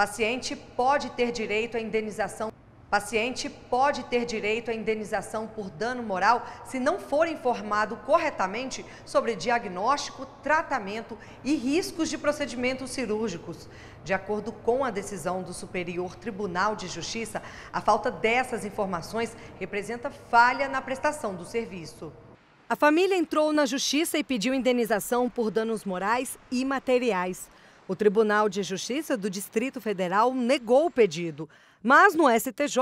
Paciente pode ter direito à indenização Paciente pode ter direito à indenização por dano moral se não for informado corretamente sobre diagnóstico, tratamento e riscos de procedimentos cirúrgicos. De acordo com a decisão do Superior Tribunal de Justiça, a falta dessas informações representa falha na prestação do serviço. A família entrou na justiça e pediu indenização por danos morais e materiais. O Tribunal de Justiça do Distrito Federal negou o pedido. Mas no STJ,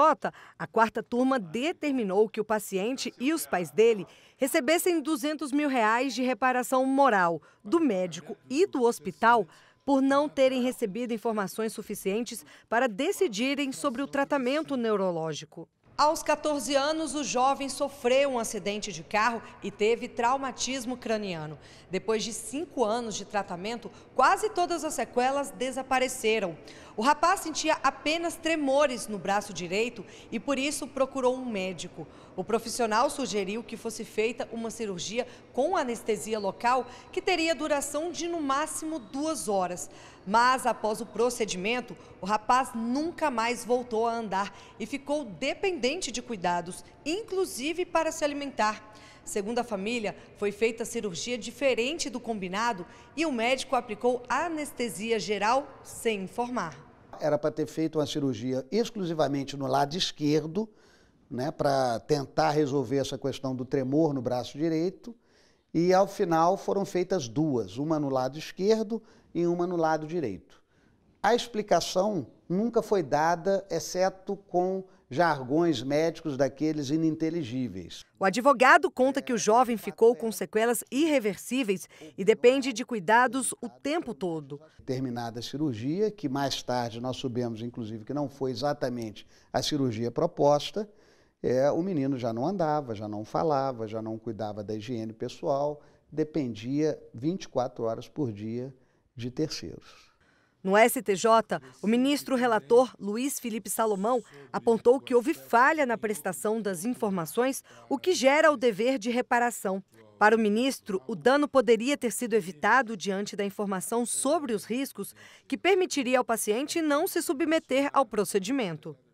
a quarta turma determinou que o paciente e os pais dele recebessem 200 mil reais de reparação moral do médico e do hospital por não terem recebido informações suficientes para decidirem sobre o tratamento neurológico. Aos 14 anos, o jovem sofreu um acidente de carro e teve traumatismo craniano. Depois de cinco anos de tratamento, quase todas as sequelas desapareceram. O rapaz sentia apenas tremores no braço direito e, por isso, procurou um médico. O profissional sugeriu que fosse feita uma cirurgia com anestesia local que teria duração de no máximo duas horas. Mas, após o procedimento, o rapaz nunca mais voltou a andar e ficou dependente dependente de cuidados, inclusive para se alimentar. Segundo a família, foi feita cirurgia diferente do combinado e o médico aplicou anestesia geral sem informar. Era para ter feito uma cirurgia exclusivamente no lado esquerdo, né, para tentar resolver essa questão do tremor no braço direito. E ao final foram feitas duas, uma no lado esquerdo e uma no lado direito. A explicação nunca foi dada, exceto com jargões médicos daqueles ininteligíveis. O advogado conta que o jovem ficou com sequelas irreversíveis e depende de cuidados o tempo todo. Terminada a cirurgia, que mais tarde nós soubemos, inclusive, que não foi exatamente a cirurgia proposta, é, o menino já não andava, já não falava, já não cuidava da higiene pessoal, dependia 24 horas por dia de terceiros. No STJ, o ministro relator Luiz Felipe Salomão apontou que houve falha na prestação das informações, o que gera o dever de reparação. Para o ministro, o dano poderia ter sido evitado diante da informação sobre os riscos, que permitiria ao paciente não se submeter ao procedimento.